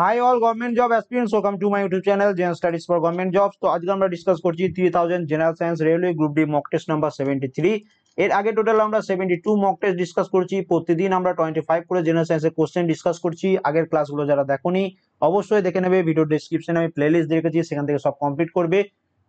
high all government job experience welcome to my YouTube channel gen studies for government jobs তো আজকে আমরা discuss করছি three thousand general science railway group D mock test number seventy three এর আগে total আমরা seventy two mock test discuss করছি প্রতিদিন আমরা টোয়েন্টি ফাইভ করে জেনারেল সায়েন্সের কোশ্চেন ডিসকাস করছি আগের ক্লাসগুলো যারা দেখোনি অবশ্যই দেখে নেবে ভিডিও ডিসক্রিপশনে আমি প্লেলিস্ট রেখেছি সেখান থেকে সব কমপ্লিট করবে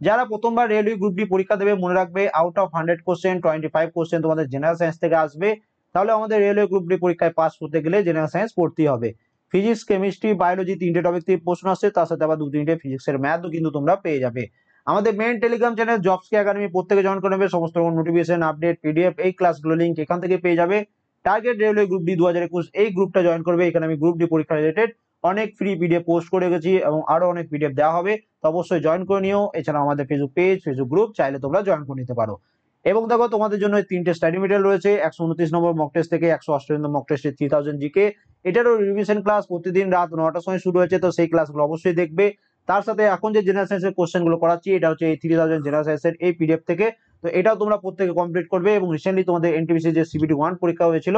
যারা প্রথমবার রেলওয়ে গ্রুপ ডি পরীক্ষা দেবে মনে রাখবে out of hundred question twenty five question তোমাদের জেনারেল সায়েন্স থেকে আসবে তাহলে আমাদের রেলওয়ে গ্রুপ ডি পরীক্ষায় পাস করতে গেলে জেনারেল সায়েন্স পড়তেই হবে ফিজিক্স কেমিস্ট্রি বায়োলজি তিনটে টপিক থেকে প্রশ্ন আসছে তার সাথে আবার দু তিনটে ফিজিক্সের ম্যাথও কিন্তু তোমরা পেয়ে যাবে আমাদের মেন টেলিগ্রাম চ্যানেল জবসকে একাডেমি প্রত্যেকে জয়েন করে নেবে সমস্ত রকম নোটিফিকেশন আপডেট পিডিএফ এই ক্লাসগুলো লিঙ্ক এখান থেকে পেয়ে যাবে টার্গেট রেলওয়ে গ্রুপ ডি দু হাজার একুশ এই গ্রুপটা জয়েন করবে এখানে আমি গ্রুপ ডি পরীক্ষা রিলেটেড অনেক ফ্রি পিডিএফ পোস্ট করে গেছি এবং আরো অনেক পিডিএফ দেওয়া হবে তো অবশ্যই জয়েন করে নিও এছাড়া আমাদের ফেসবুক পেজ ফেসবুক গ্রুপ চাইলে তোমরা জয়েন করে নিতে পারো এবং দেখো তোমাদের জন্য তিনটে স্টাডি মেটেরিয়াল রয়েছে একশো উনত্রিশ নম্বর মক টেস্ট থেকে একশো অষ্টম মক টেস্টে থ্রি থাউজেন্ড জিকে এটারও রিভিশন ক্লাস প্রতিদিন রাত নটার সময় শুরু হয়েছে তো সেই ক্লাসগুলো অবশ্যই দেখবে তার সাথে এখন যে জেনারেল সায়েন্সের কোশ্চেনগুলো করাচ্ছি এটা হচ্ছে এই থ্রি থাউজেন্ড জেনারেল সায়েন্সের এই পিডিএফ থেকে তো এটাও তোমরা প্রত্যেকে কমপ্লিট করবে এবং রিসেন্টলি তোমাদের এনটিপিসি যে সিবিটি ওয়ান পরীক্ষা হয়েছিল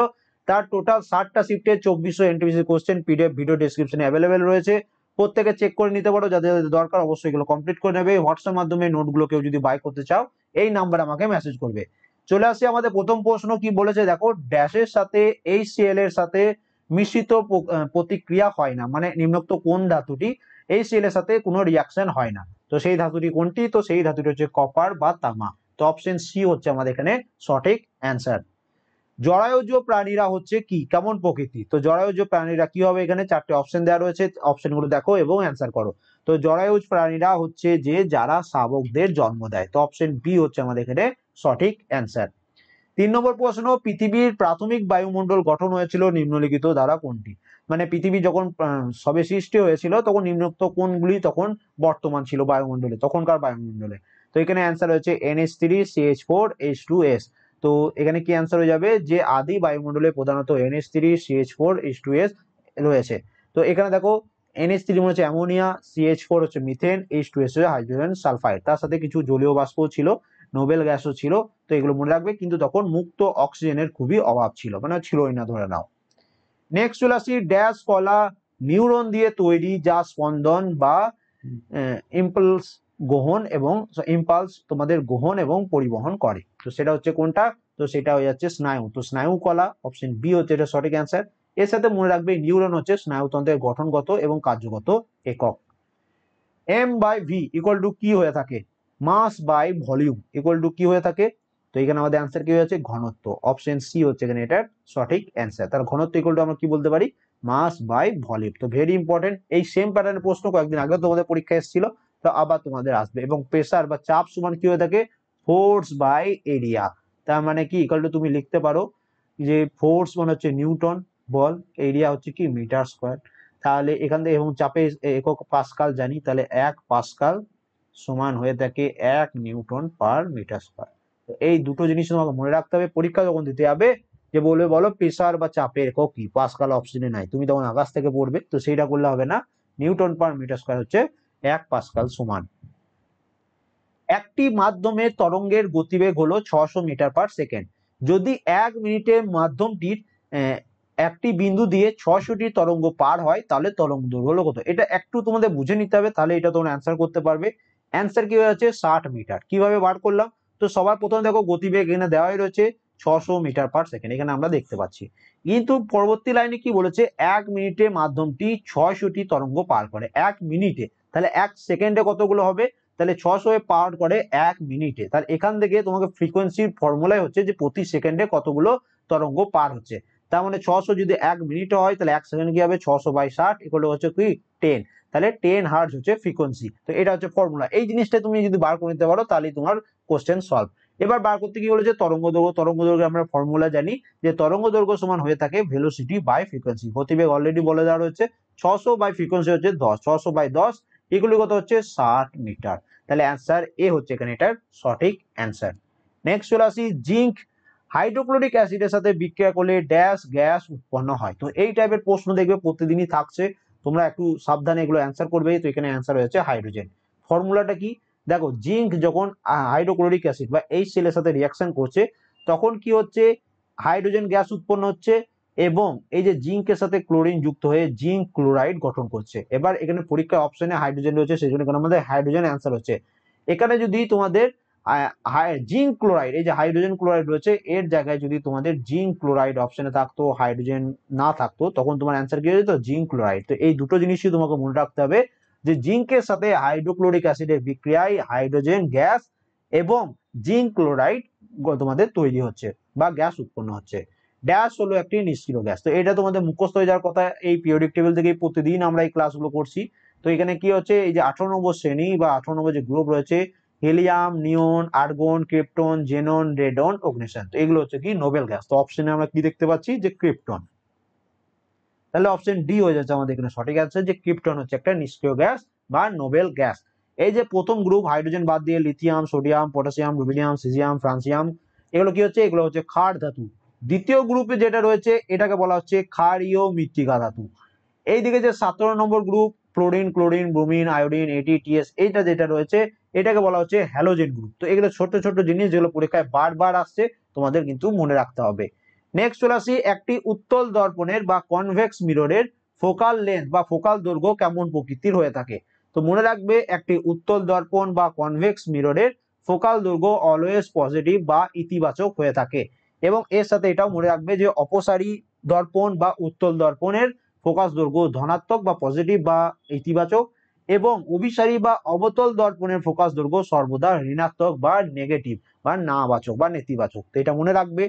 তার টোটাল ষাটটা শিফটে চব্বিশশো এনটিপিসি কোশ্চেন পিডিএফ ভিডিও ডিসক্রিপশনে অ্যাভেলেবেল রয়েছে প্রত্যেকে চেক করে নিতে পারো যাদের যাদের দরকার অবশ্যই এগুলো কমপ্লিট করে নেবে হোয়াটসঅ্যাপ মাধ্যমে নোটগুলো কেউ যদি বাই করতে চাও এই নাম্বার আমাকে মেসেজ করবে চলে আসি আমাদের প্রথম প্রশ্ন কি বলেছে দেখো ড্যাশের সাথে এইচ এর সাথে মিশ্রিত প্রতিক্রিয়া হয় না মানে নিম্নোক্ত কোন ধাতুটি এই এর সাথে কোনো রিয়াকশন হয় না তো সেই ধাতুটি কোনটি তো সেই ধাতুটি হচ্ছে কপার বা তামা তো অপশন সি হচ্ছে আমাদের এখানে সঠিক অ্যান্সার জরায়ুজ প্রাণীরা হচ্ছে কি কেমন প্রকৃতি তো জরায়ুজ প্রাণীরা কি হবে এখানে চারটে অপশন দেওয়া রয়েছে অপশনগুলো দেখো এবং অ্যান্সার করো তো জরায়ুজ প্রাণীরা হচ্ছে যে যারা শাবকদের জন্ম দেয় তো অপশন বি হচ্ছে আমাদের এখানে সঠিক অ্যান্সার তিন নম্বর প্রশ্ন পৃথিবীর প্রাথমিক বায়ুমণ্ডল গঠন হয়েছিল নিম্নলিখিত দ্বারা কোনটি মানে পৃথিবী যখন সবে সৃষ্টি হয়েছিল তখন নিম্নোক্ত কোনগুলি তখন বর্তমান ছিল বায়ুমণ্ডলে তখনকার বায়ুমণ্ডলে তো এখানে অ্যান্সার হয়েছে NS three CH four H two S তো এখানে কি অ্যান্সার হয়ে যাবে যে আদি বায়ুমণ্ডলে প্রধানত NS three CH four H two S রয়েছে তো এখানে দেখো এনএস থ্রি মনে হচ্ছে অ্যামোনিয়া সিএইচ ফোর হচ্ছে methane H two S hydrogen sulphide তার সাথে কিছু জলীয় বাষ্পও ছিল নোবেল গ্যাসও ছিল তো এগুলো মনে রাখবে কিন্তু তখন মুক্ত অক্সিজেনের খুবই অভাব ছিল মানে ছিলই না ধরে নাও নেক্সট চলে আসি ড্যাশ কলা নিউরন দিয়ে তৈরি যা স্পন্দন বা ইম্পালস গ্রহণ এবং ইম্পালস তোমাদের গ্রহণ এবং পরিবহন করে তো সেটা হচ্ছে কোনটা তো সেটা হয়ে যাচ্ছে স্নায়ু তো স্নায়ু কলা অপশন বি হচ্ছে এটা সঠিক অ্যান্সার এর সাথে মনে রাখবে নিউরন হচ্ছে স্নায়ুতন্ত্রের গঠনগত এবং কার্যগত একক M by V equal to কি হয়ে থাকে mass by volume equal to কি হয়ে থাকে তো এখানে আমাদের অ্যান্সার কি হয়েছে ঘনত্ব অপশন সি হচ্ছে এখানে এটার সঠিক অ্যান্সার তার ঘনত্ব ইকুয়াল টু আমরা কি বলতে পারি মাস বাই ভলিউম তো ভেরি ইম্পর্টেন্ট এই সেম প্যাটার্নের প্রশ্ন কয়েকদিন আগে তোমাদের পরীক্ষা এসেছিল তো আবার তোমাদের আসবে এবং প্রেসার বা চাপ সমান কি হয়ে থাকে ফোর্স বাই এরিয়া তার মানে কি ইকুয়াল টু তুমি লিখতে পারো যে ফোর্স মানে হচ্ছে নিউটন বল এরিয়া হচ্ছে কি মিটার স্কোয়ার তাহলে এখান থেকে এবং চাপে একক পাসকাল জানি তাহলে এক পাসকাল সমান হয়ে থাকে এক নিউটন পার মিটার স্কোয়ার এই দুটো জিনিস তোমাকে মনে রাখতে হবে পরীক্ষা যখন দিতে হবে যে বলবে বলো প্রেশার বা চাপের কো কি পাসকাল অপশনে নাই তুমি তখন আকাশ থেকে পড়বে তো সেইটা করলে হবে না নিউটন পার মিটার স্কোয়ার হচ্ছে এক পাসকাল সমান একটি মাধ্যমে তরঙ্গের গতিবেগ হলো ছশো মিটার পার সেকেন্ড যদি এক মিনিটে মাধ্যমটির একটি বিন্দু দিয়ে ছশোটি তরঙ্গ পার হয় তাহলে তরঙ্গ দৈর্ঘ্য হলো কত এটা একটু তোমাদের বুঝে নিতে হবে তাহলে এটা তোমরা অ্যান্সার করতে পারবে অ্যান্সার কি হয়েছে ষাট মিটার কিভাবে বার করলাম তো সবার প্রথমে দেখো গতিবেগ এখানে দেওয়াই রয়েছে ছশো মিটার পার সেকেন্ড এখানে আমরা দেখতে পাচ্ছি কিন্তু পরবর্তী লাইনে কি বলেছে এক মিনিটে মাধ্যমটি ছয়শটি তরঙ্গ পার করে এক মিনিটে তাহলে এক সেকেন্ডে কতগুলো হবে তাহলে ছশো পার করে এক মিনিটে তাহলে এখান থেকে তোমাকে ফ্রিকোয়েন্সির ফর্মুলাই হচ্ছে যে প্রতি সেকেন্ডে কতগুলো তরঙ্গ পার হচ্ছে তার মানে ছশো যদি এক মিনিট হয় তাহলে এক সেকেন্ড কি হবে ছশো বাই ষাট এগুলো হচ্ছে কি টেন তাহলে টেন হার্স হচ্ছে ফ্রিকোয়েন্সি তো এটা হচ্ছে ফর্মুলা এই জিনিসটা তুমি যদি বার করে নিতে পারো তাহলে তোমার কোশ্চেন সলভ এবার বার করতে কি বলেছে তরঙ্গ দৈর্ঘ্য তরঙ্গ দৈর্ঘ্য আমরা ফর্মুলা জানি যে তরঙ্গ দৈর্ঘ্য সমান হয়ে থাকে ভেলোসিটি বাই ফ্রিকোয়েন্সি গতিবেগ অলরেডি বলে দেওয়া হচ্ছে ছশো বাই ফ্রিকোয়েন্সি হচ্ছে দশ ছশো বাই দশ এগুলি কত হচ্ছে ষাট মিটার তাহলে অ্যান্সার এ হচ্ছে এখানে এটার সঠিক অ্যান্সার নেক্সট চলে আসি জিঙ্ক হাইড্রোক্লোরিক অ্যাসিডের সাথে বিক্রিয়া করলে ড্যাশ গ্যাস উৎপন্ন হয় তো এই টাইপের প্রশ্ন দেখবে প্রতিদিনই থাকছে তোমরা একটু সাবধানে এগুলো অ্যান্সার করবে তো এখানে অ্যান্সার হয়েছে হাইড্রোজেন ফর্মুলাটা কি দেখো জিঙ্ক যখন হাইড্রোক্লোরিক অ্যাসিড বা এই সেলের সাথে রিয়াকশন করছে তখন কি হচ্ছে হাইড্রোজেন গ্যাস উৎপন্ন হচ্ছে এবং এই যে জিঙ্কের সাথে ক্লোরিন যুক্ত হয়ে জিঙ্ক ক্লোরাইড গঠন করছে এবার এখানে পরীক্ষায় অপশনে হাইড্রোজেন রয়েছে সেই জন্য এখানে আমাদের হাইড্রোজেন অ্যান্সার হচ্ছে এখানে যদি তোমাদের জিঙ্ক ক্লোরাইড এই যে হাইড্রোজেন ক্লোরাইড রয়েছে এর জায়গায় যদি তোমাদের জিঙ্ক ক্লোরাইড অপশনে থাকতো হাইড্রোজেন না থাকতো তখন তোমার অ্যান্সার কি হয়ে জিঙ্ক ক্লোরাইড তো এই দুটো জিনিসই তোমাকে মনে রাখতে হবে যে জিঙ্কের সাথে হাইড্রোক্লোরিক অ্যাসিডের বিক্রিয়ায় হাইড্রোজেন গ্যাস এবং জিঙ্ক ক্লোরাইড তোমাদের তৈরি হচ্ছে বা গ্যাস উৎপন্ন হচ্ছে ড্যাশ হলো একটি নিষ্ক্রিয় গ্যাস তো এটা তোমাদের মুখস্থ হয়ে যাওয়ার কথা এই পিওরিক টেবিল থেকেই প্রতিদিন আমরা এই ক্লাসগুলো করছি তো এখানে কি হচ্ছে এই যে আঠারো নম্বর শ্রেণী বা আঠারো নম্বর যে গ্রুপ রয়েছে helium neon argon krypton xenon radon oganesson তো এগুলো হচ্ছে কি নোবেল গ্যাস তো অপশনে আমরা কি দেখতে পাচ্ছি যে ক্রিপ্টন তাহলে অপশন ডি হয়ে যাচ্ছে আমাদের এখানে সঠিক আছে যে ক্রিপ্টন হচ্ছে একটা নিষ্ক্রিয় গ্যাস বা নোবেল গ্যাস এই যে প্রথম গ্রুপ হাইড্রোজেন বাদ দিয়ে lithium sodium potassium rubidium caesium francium এগুলো কি হচ্ছে এগুলো হচ্ছে খার ধাতু দ্বিতীয় গ্রুপে যেটা রয়েছে এটাকে বলা হচ্ছে ক্ষারীয় মৃত্তিকা ধাতু এইদিকে যে সতেরো নম্বর group chlorine chlorine bromine iodine এটি টিএস এইটা যেটা রয়েছে এটাকে বলা হচ্ছে হ্যালোজেন গ্রুপ তো এগুলো ছোট ছোট জিনিস যেগুলো পরীক্ষায় বারবার আসছে তোমাদের কিন্তু মনে রাখতে হবে নেক্সট চলে আসি একটি উত্তল দর্পণের বা কনভেক্স মিররের ফোকাল লেন্থ বা ফোকাল দৈর্ঘ্য কেমন প্রকৃতির হয়ে থাকে তো মনে রাখবে একটি উত্তল দর্পণ বা কনভেক্স মিররের ফোকাল দৈর্ঘ্য অলওয়েজ পজিটিভ বা ইতিবাচক হয়ে থাকে এবং এর সাথে এটাও মনে রাখবে যে অপসারী দর্পণ বা উত্তল দর্পণের ফোকাস দৈর্ঘ্য ধনাত্মক বা পজিটিভ বা ইতিবাচক এবং অভিসারী বা অবতল দর্পণের ফোকাস দৈর্ঘ্য সর্বদা ঋণাত্মক বা নেগেটিভ বা নাবাচক বা নেতিবাচক তো এটা মনে রাখবে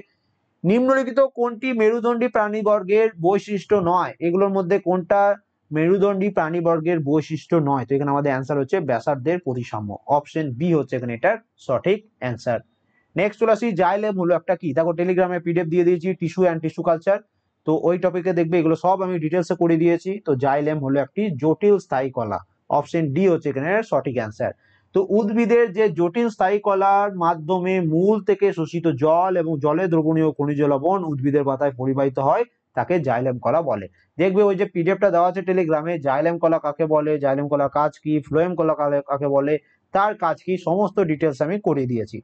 নিম্নলিখিত কোনটি মেরুদণ্ডী প্রাণীবর্গের বৈশিষ্ট্য নয় এগুলোর মধ্যে কোনটা মেরুদণ্ডী প্রাণীবর্গের বৈশিষ্ট্য নয় তো এখানে আমাদের অ্যান্সার হচ্ছে ব্যাসার্ধের প্রতিসাম্য অপশন বি হচ্ছে এখানে এটার সঠিক অ্যান্সার নেক্সট চলে আসি জাইলেম হলো একটা কি দেখো টেলিগ্রামে পিডিএফ দিয়ে দিয়েছি টিস্যু অ্যান্ড টিস্যু কালচার তো ওই টপিকে দেখবে এগুলো সব আমি ডিটেলসে করে দিয়েছি তো জাইলেম হলো একটি জটিল স্থায়ী কলা অপশন ডি হচ্ছে এখানে সঠিক অ্যান্সার তো উদ্ভিদের যে জটিল স্থায়ী কলার মাধ্যমে মূল থেকে শোষিত জল এবং জলে দ্রবণীয় খনিজ লবণ উদ্ভিদের পাতায় পরিবাহিত হয় তাকে জাইলেম কলা বলে দেখবে ওই যে পিডিএফটা দেওয়া আছে টেলিগ্রামে জাইলেম কলা কাকে বলে জাইলেম কলা কাজ কি ফ্লোয়েম কলা কাকে বলে তার কাজ কি সমস্ত ডিটেলস আমি করিয়ে দিয়েছি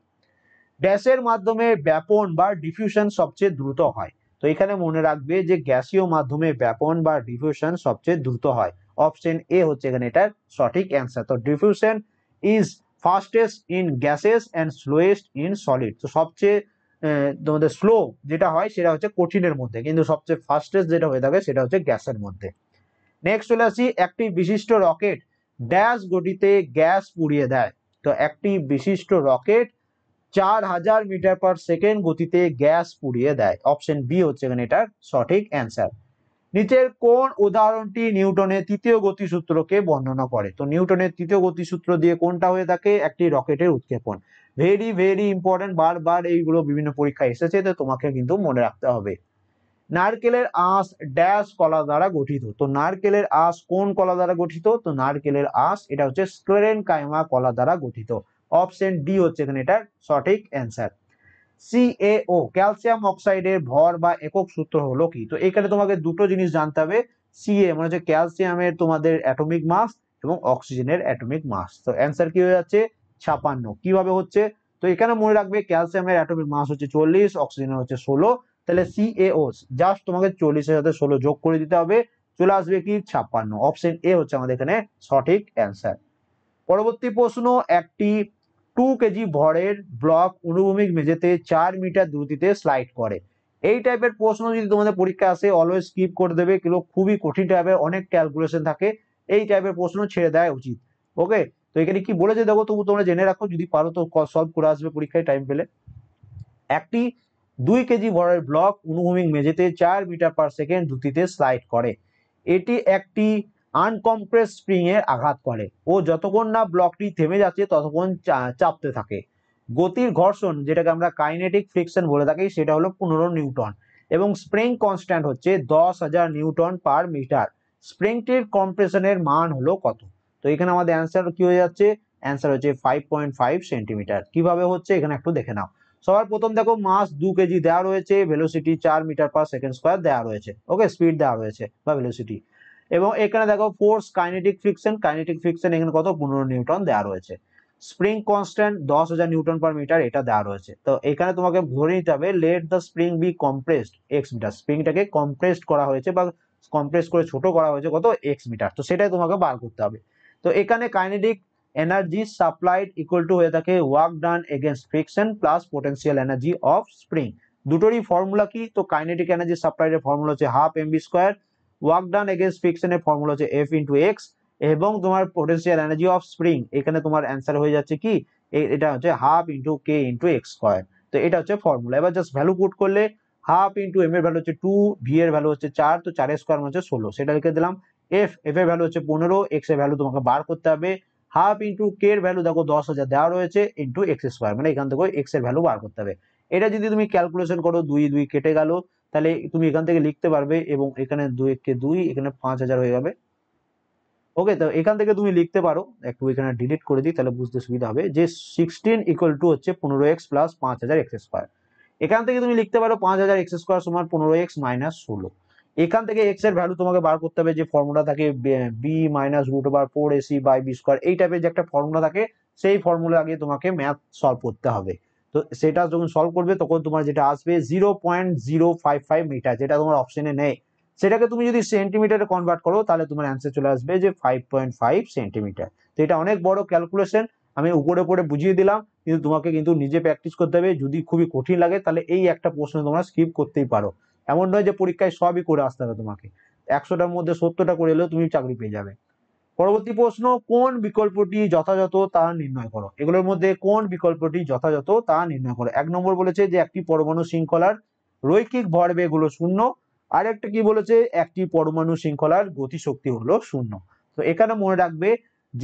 গ্যাসের মাধ্যমে ব্যাপন বা ডিফিউশন সবচেয়ে দ্রুত হয় তো এখানে মনে রাখবে যে গ্যাসীয় মাধ্যমে ব্যাপন বা ডিফিউশন সবচেয়ে দ্রুত হয় অপশন এ হচ্ছে এখানে এটার সঠিক অ্যান্সার তো diffusion is fastest in gases and slowest in solid তো সবচেয়ে তোমাদের স্লো যেটা হয় সেটা হচ্ছে কঠিনের মধ্যে কিন্তু সবচেয়ে ফাস্টেস্ট যেটা হয়ে থাকে সেটা হচ্ছে গ্যাসের মধ্যে নেক্সট চলে আসি একটি বিশিষ্ট রকেট ড্যাশ গতিতে গ্যাস পুড়িয়ে দেয় তো একটি বিশিষ্ট রকেট চার হাজার মিটার পার সেকেন্ড গতিতে গ্যাস পুড়িয়ে দেয় অপশন বি হচ্ছে এখানে এটার সঠিক অ্যান্সার নিচের কোন উদাহরণটি নিউটনের তৃতীয় গতিসূত্রকে বর্ণনা করে তো নিউটনের তৃতীয় গতিসূত্র দিয়ে কোনটা হয়ে থাকে একটি রকেটের উৎক্ষেপণ ভেরি ভেরি ইম্পর্টেন্ট বারবার এইগুলো বিভিন্ন পরীক্ষা এসেছে তো তোমাকে কিন্তু মনে রাখতে হবে নারকেলের আঁশ ড্যাশ কলা দ্বারা গঠিত তো নারকেলের আঁশ কোন কলা দ্বারা গঠিত তো নারকেলের আঁশ এটা হচ্ছে স্ক্লেরেন কাইমা কলা দ্বারা গঠিত অপশন ডি হচ্ছে এখানে এটার সঠিক অ্যান্সার সিএও ক্যালসিয়াম অক্সাইডের ভর বা একক সূত্র হলো কি তো এখানে তোমাকে দুটো জিনিস জানতে হবে CA মানে হচ্ছে ক্যালসিয়ামের তোমাদের অ্যাটমিক মাস এবং অক্সিজেনের অ্যাটমিক মাস তো অ্যান্সার কি হয়ে যাচ্ছে ছাপান্ন কিভাবে হচ্ছে তো এখানে মনে রাখবে ক্যালসিয়ামের অ্যাটমিক মাস হচ্ছে চল্লিশ অক্সিজেনের হচ্ছে ষোলো তাহলে CaO জাস্ট তোমাকে চল্লিশের সাথে ষোলো যোগ করে দিতে হবে চলে আসবে কি ছাপ্পান্ন অপশন এ হচ্ছে আমাদের এখানে সঠিক অ্যান্সার পরবর্তী প্রশ্ন একটি টু কেজি ভরের ব্লক অনুভূমিক মেঝেতে চার মিটার দ্রুতিতে স্লাইড করে এই টাইপের প্রশ্ন যদি তোমাদের পরীক্ষা আসে অলওয়েজ স্কিপ করে দেবে কিন্তু খুবই কঠিন টাইপের অনেক ক্যালকুলেশন থাকে এই টাইপের প্রশ্ন ছেড়ে দেওয়া উচিত ওকে তো এখানে কি বলেছে দেখো তবু তোমরা জেনে রাখো যদি পারো তো সলভ করে আসবে পরীক্ষায় টাইম পেলে একটি দুই কেজি ভরের ব্লক অনুভূমিক মেঝেতে চার মিটার পার সেকেন্ড দ্রুতিতে স্লাইড করে এটি একটি আনকম্প্রেস স্প্রিং এর আঘাত করে ও যতক্ষণ না ব্লকটি থেমে যাচ্ছে ততক্ষণ চাপতে থাকে গতির ঘর্ষণ যেটাকে আমরা কাইনেটিক ফ্রিকশন বলে থাকি সেটা হলো পনেরো নিউটন এবং স্প্রিং কনস্ট্যান্ট হচ্ছে দশ হাজার নিউটন পার মিটার স্প্রিংটির কম্প্রেশনের মান হলো কত তো এখানে আমাদের অ্যান্সার কি হয়ে যাচ্ছে অ্যান্সার হচ্ছে ফাইভ পয়েন্ট ফাইভ সেন্টিমিটার কিভাবে হচ্ছে এখানে একটু দেখে নাও সবার প্রথম দেখো মাস দু কেজি দেওয়া রয়েছে ভেলোসিটি চার মিটার পার সেকেন্ড স্কোয়ার দেওয়া রয়েছে ওকে স্পিড দেওয়া রয়েছে বা ভেলোসিটি এবং এখানে দেখো force kinetic friction kinetic friction এখানে কত পনেরো নিউটন দেওয়া রয়েছে স্প্রিং কনস্ট্যান্ট দশ হাজার নিউটন পার মিটার এটা দেওয়া রয়েছে তো এখানে তোমাকে ধরে নিতে হবে let the spring be compressed X metre স্প্রিংটাকে কম্প্রেসড করা হয়েছে বা কম্প্রেস করে ছোট করা হয়েছে কত এক্স মিটার তো সেটাই তোমাকে বার করতে হবে তো এখানে kinetic energy supplied equal to হয়ে থাকে work done against friction plus potential energy of spring দুটোরই ফর্মুলা কি তো কাইনেটিক এনার্জি এর ফর্মুলা হচ্ছে half MB square work done against ফিকশনের ফর্মুলা হচ্ছে এফ ইন্টু এক্স এবং তোমার পোটেন্সিয়াল এনার্জি অফ স্প্রিং এখানে তোমার অ্যান্সার হয়ে যাচ্ছে কি এটা হচ্ছে half into K into X square তো এটা হচ্ছে ফর্মুলা এবার জাস্ট ভ্যালু পুট করলে হাফ ইন্টু এম এর ভ্যালু হচ্ছে টু ভি এর ভ্যালু হচ্ছে চার তো চারের স্কোয়ার মানে হচ্ছে ষোলো সেটা লিখে দিলাম এফ এফ এর ভ্যালু হচ্ছে পনেরো এক্স এর ভ্যালু তোমাকে বার করতে হবে হাফ ইন্টু কে এর ভ্যালু দেখো দশ হাজার দেওয়া রয়েছে ইন্টু এক্স স্কোয়ার মানে এখান থেকে এক্স এর ভ্যালু বার করতে হবে এটা যদি তুমি ক্যালকুলেশন করো দুই দুই কেটে গেল তাহলে তুমি এখান থেকে লিখতে পারবে এবং এখানে দু একটি দুই এখানে পাঁচ হাজার হয়ে যাবে ওকে তো এখান থেকে তুমি লিখতে পারো একটু এখানে ডিলিট করে দিই তাহলে বুঝতে সুবিধা হবে যে সিক্সটিন ইকুয়াল টু হচ্ছে পনেরো এক্স প্লাস পাঁচ হাজার এক্স স্কোয়ার এখান থেকে তুমি লিখতে পারো পাঁচ হাজার এক্স স্কোয়ার সমান পনেরো এক্স মাইনাস ষোলো এখান থেকে এক্স এর ভ্যালু তোমাকে বার করতে হবে যে ফর্মুলা থাকে B minus root over four AC by B square এই টাইপের যে একটা ফর্মুলা থাকে সেই ফর্মুলা আগে তোমাকে ম্যাথ সলভ করতে হবে তো সেটা যখন সলভ করবে তখন তোমার যেটা আসবে zero point zero five five metre যেটা তোমার অপশনে নেই সেটাকে তুমি যদি সেন্টিমিটারে কনভার্ট করো তাহলে তোমার অ্যান্সার চলে আসবে যে ফাইভ পয়েন্ট ফাইভ সেন্টিমিটার তো এটা অনেক বড় ক্যালকুলেশন আমি উপরে উপরে বুঝিয়ে দিলাম কিন্তু তোমাকে কিন্তু নিজে প্র্যাকটিস করতে হবে যদি খুবই কঠিন লাগে তাহলে এই একটা প্রশ্ন তোমরা স্কিপ করতেই পারো এমন নয় যে পরীক্ষায় সবই করে আসতে হবে তোমাকে একশোটার মধ্যে সত্তরটা করে এলেও তুমি চাকরি পেয়ে যাবে পরবর্তী প্রশ্ন কোন বিকল্পটি যথাযথ তা নির্ণয় করো এগুলোর মধ্যে কোন বিকল্পটি যথাযথ তা নির্ণয় করো এক নম্বর বলেছে যে একটি পরমাণু শৃঙ্খলার রৈখিক বেগ হলো শূন্য আর একটা কি বলেছে একটি পরমাণু শৃঙ্খলার গতিশক্তি হলো শূন্য তো এখানে মনে রাখবে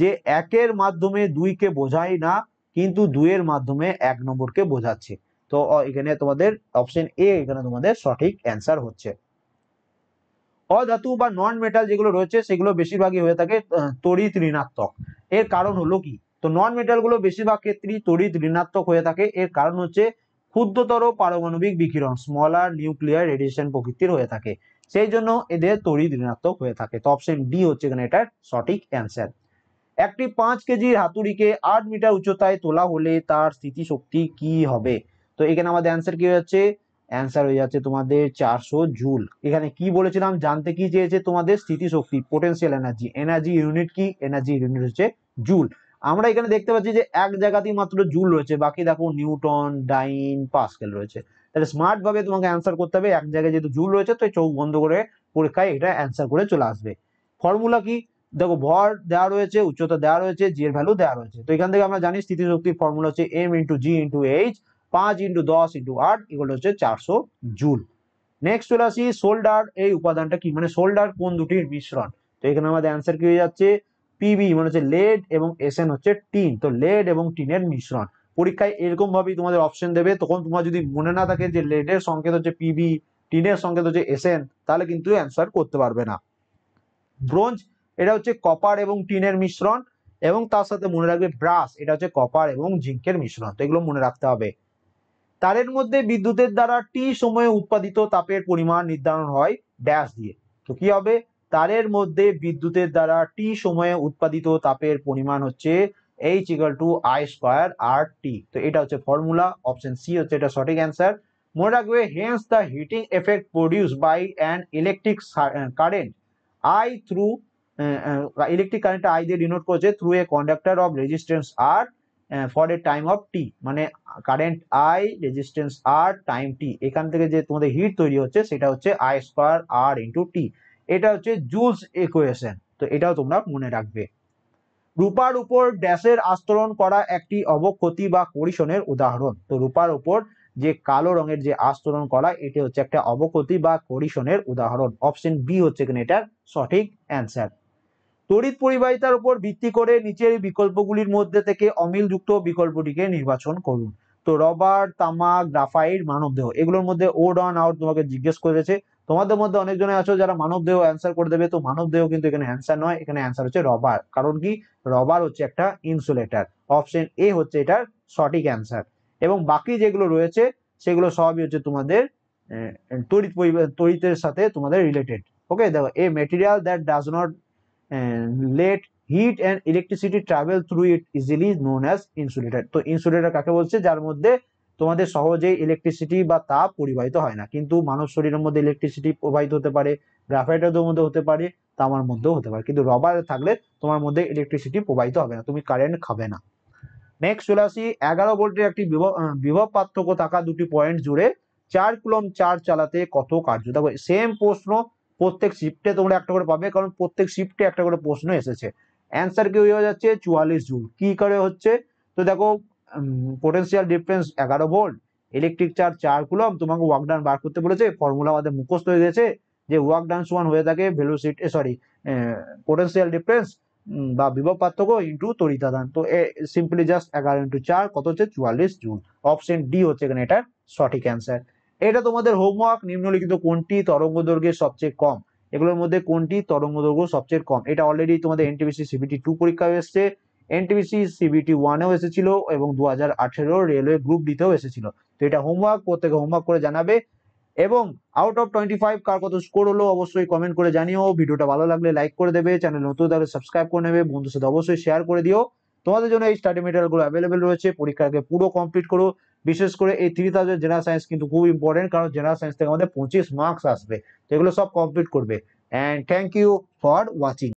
যে একের মাধ্যমে দুইকে বোঝাই না কিন্তু দুইয়ের মাধ্যমে এক নম্বরকে বোঝাচ্ছে তো এখানে তোমাদের অপশন এ এখানে তোমাদের সঠিক অ্যান্সার হচ্ছে অধাতু বা নন মেটাল যেগুলো রয়েছে সেগুলো বেশিরভাগই হয়ে থাকে তড়িৎ ঋণাত্মক এর কারণ হলো কি তো নন মেটালগুলো বেশিরভাগ ক্ষেত্রেই তড়িৎ ঋণাত্মক হয়ে থাকে এর কারণ হচ্ছে ক্ষুদ্রতর পারমাণবিক বিকিরণ স্মলার নিউক্লিয়ার রেডিয়েশন প্রকৃতির হয়ে থাকে সেই জন্য এদের তড়িৎ ঋণাত্মক হয়ে থাকে তো অপশন ডি হচ্ছে এখানে এটার সঠিক অ্যান্সার একটি পাঁচ কেজির হাতুড়িকে আট মিটার উচ্চতায় তোলা হলে তার স্থিতিশক্তি কি হবে তো এখানে আমাদের অ্যান্সার কি হচ্ছে অ্যান্সার হয়ে যাচ্ছে তোমাদের চারশো জুল এখানে কি বলেছিলাম জানতে কি চেয়েছে তোমাদের স্থিতিশক্তি পোটেন্সিয়াল এনার্জি এনার্জি ইউনিট কি এনার্জি ইউনিট হচ্ছে জুল আমরা এখানে দেখতে পাচ্ছি যে এক জায়গাতেই মাত্র জুল রয়েছে বাকি দেখো নিউটন ডাইন পাস্কেল রয়েছে তাহলে স্মার্ট ভাবে তোমাকে অ্যান্সার করতে হবে এক জায়গায় যেহেতু জুল রয়েছে তো চোখ বন্ধ করে পরীক্ষায় এটা অ্যান্সার করে চলে আসবে ফর্মুলা কি দেখো ভর দেওয়া রয়েছে উচ্চতা দেওয়া রয়েছে জি এর ভ্যালু দেওয়া রয়েছে তো এখান থেকে আমরা জানি স্থিতিশক্তির ফর্মুলা হচ্ছে M into G into H পাঁচ ইন্টু দশ ইন্টু আট এগুলো হচ্ছে চারশো জুল নেক্সট চলে আসি সোল্ডার এই উপাদানটা কি মানে সোল্ডার কোন দুটির মিশ্রণ তো এখানে আমাদের অ্যান্সার কি হয়ে যাচ্ছে পিবি মানে হচ্ছে লেড এবং এসএন হচ্ছে টিন তো লেড এবং টিনের মিশ্রণ পরীক্ষায় এরকম ভাবেই তোমাদের অপশন দেবে তখন তোমার যদি মনে না থাকে যে লেডের সংকেত হচ্ছে পিবি টিনের সংকেত হচ্ছে এসএন তাহলে কিন্তু অ্যান্সার করতে পারবে না ব্রোঞ্জ এটা হচ্ছে কপার এবং টিনের মিশ্রণ এবং তার সাথে মনে রাখবে ব্রাস এটা হচ্ছে কপার এবং জিঙ্কের মিশ্রণ তো এগুলো মনে রাখতে হবে তারের মধ্যে বিদ্যুতের দ্বারা টি সময়ে উৎপাদিত তাপের পরিমাণ নির্ধারণ হয় ড্যাশ দিয়ে তো কি হবে তারের মধ্যে বিদ্যুতের দ্বারা টি সময়ে উৎপাদিত তাপের পরিমাণ হচ্ছে H equal to I square R T তো এটা হচ্ছে ফর্মুলা অপশন সি হচ্ছে এটা সঠিক অ্যান্সার মনে রাখবে hence the heating effect produce by an electric current I through electric current I দিয়ে ডিনোট করছে through a conductor of resistance R for a time of T মানে current I resistance R time T এখান থেকে যে তোমাদের heat তৈরি হচ্ছে সেটা হচ্ছে I square R into T এটা হচ্ছে জুলস ইকুয়েশন তো এটাও তোমরা মনে রাখবে রূপার উপর ড্যাশের আস্তরণ করা একটি অবক্ষতি বা করিশনের উদাহরণ তো রূপার উপর যে কালো রঙের যে আস্তরণ করা এটি হচ্ছে একটা অবক্ষতি বা করিশনের উদাহরণ অপশন বি হচ্ছে এখানে এটার সঠিক অ্যান্সার তড়িৎ পরিবাহিতার উপর ভিত্তি করে নিচের বিকল্পগুলির মধ্যে থেকে অমিলযুক্ত বিকল্পটিকে নির্বাচন করুন তো রবার তামা গ্রাফাইট মানবদেহ এগুলোর মধ্যে ওড অন আউট তোমাকে জিজ্ঞেস করেছে তোমাদের মধ্যে অনেকজনে আছো যারা মানবদেহ অ্যান্সার করে দেবে তো মানবদেহ কিন্তু এখানে অ্যান্সার নয় এখানে অ্যান্সার হচ্ছে রবার কারণ কি রবার হচ্ছে একটা ইনসুলেটার অপশন এ হচ্ছে এটার সঠিক অ্যান্সার এবং বাকি যেগুলো রয়েছে সেগুলো সবই হচ্ছে তোমাদের তড়িৎ তড়িতের সাথে তোমাদের রিলেটেড ওকে দেখো a material that does not let heat and electricity travel through it easily known as insulator তো ইনসুলেটার কাকে বলছে যার মধ্যে তোমাদের সহজেই ইলেকট্রিসিটি বা তাপ পরিবাহিত হয় না কিন্তু মানব শরীরের মধ্যে ইলেকট্রিসিটি প্রবাহিত হতে পারে গ্রাফাইটের মধ্যে হতে পারে তামার মধ্যেও হতে পারে কিন্তু রবার থাকলে তোমার মধ্যে ইলেকট্রিসিটি প্রবাহিত হবে না তুমি কারেন্ট খাবে না নেক্সট চলে আসি এগারো ভোল্টের একটি বিভব পার্থক্য থাকা দুটি পয়েন্ট জুড়ে চার কুলম চার্জ চালাতে কত কার্য দেখো সেম প্রশ্ন প্রত্যেক শিফটে তোমরা একটা করে পাবে কারণ প্রত্যেক শিফটে একটা করে প্রশ্ন এসেছে অ্যান্সার কি হয়ে যাচ্ছে চুয়াল্লিশ জুল কি করে হচ্ছে তো দেখো পোটেন্সিয়াল ডিফারেন্স এগারো ভোল্ট ইলেকট্রিক চার্জ চার কুলম তোমাকে ওয়ার্ক ডান বার করতে বলেছে ফর্মুলা আমাদের মুখস্থ হয়ে গেছে যে ওয়ার্ক ডান সমান হয়ে থাকে ভেলোসিটি সরি পোটেন্সিয়াল ডিফারেন্স বা বিভব পার্থক্য ইন্টু তরিতাদান তো সিম্পলি জাস্ট এগারো ইন্টু চার কত হচ্ছে চুয়াল্লিশ জুল অপশন ডি হচ্ছে এখানে এটার সঠিক অ্যান্সার এটা তোমাদের হোমওয়ার্ক নিম্নলিখিত কোনটি তরঙ্গদৈর্ঘ্যের সবচেয়ে কম এগুলোর মধ্যে কোনটি দৈর্ঘ্য সবচেয়ে কম এটা অলরেডি তোমাদের এনটিভিসি সিবিটি টু পরীক্ষায় এসছে এনটিবিসি সিবিটি ওয়ানেও এসেছিল এবং দু হাজার রেলওয়ে গ্রুপ ডিতেও এসেছিল তো এটা হোমওয়ার্ক প্রত্যেকে হোমওয়ার্ক করে জানাবে এবং আউট অফ টোয়েন্টি ফাইভ কার কত স্কোর হলো অবশ্যই কমেন্ট করে জানিও ভিডিওটা ভালো লাগলে লাইক করে দেবে চ্যানেল নতুন তাহলে সাবস্ক্রাইব করে নেবে বন্ধুর সাথে অবশ্যই শেয়ার করে দিও তোমাদের জন্য এই স্টাডি মেটেরিয়ালগুলো অ্যাভেলেবেল রয়েছে পরীক্ষাকে পুরো কমপ্লিট করো বিশেষ করে এই থ্রি থাউজেন্ড জেনারেল সায়েন্স কিন্তু খুব ইম্পর্টেন্ট কারণ জেনারেল সায়েন্স থেকে আমাদের পঁচিশ মার্কস আসবে এগুলো সব কমপ্লিট করবে and thank you for watching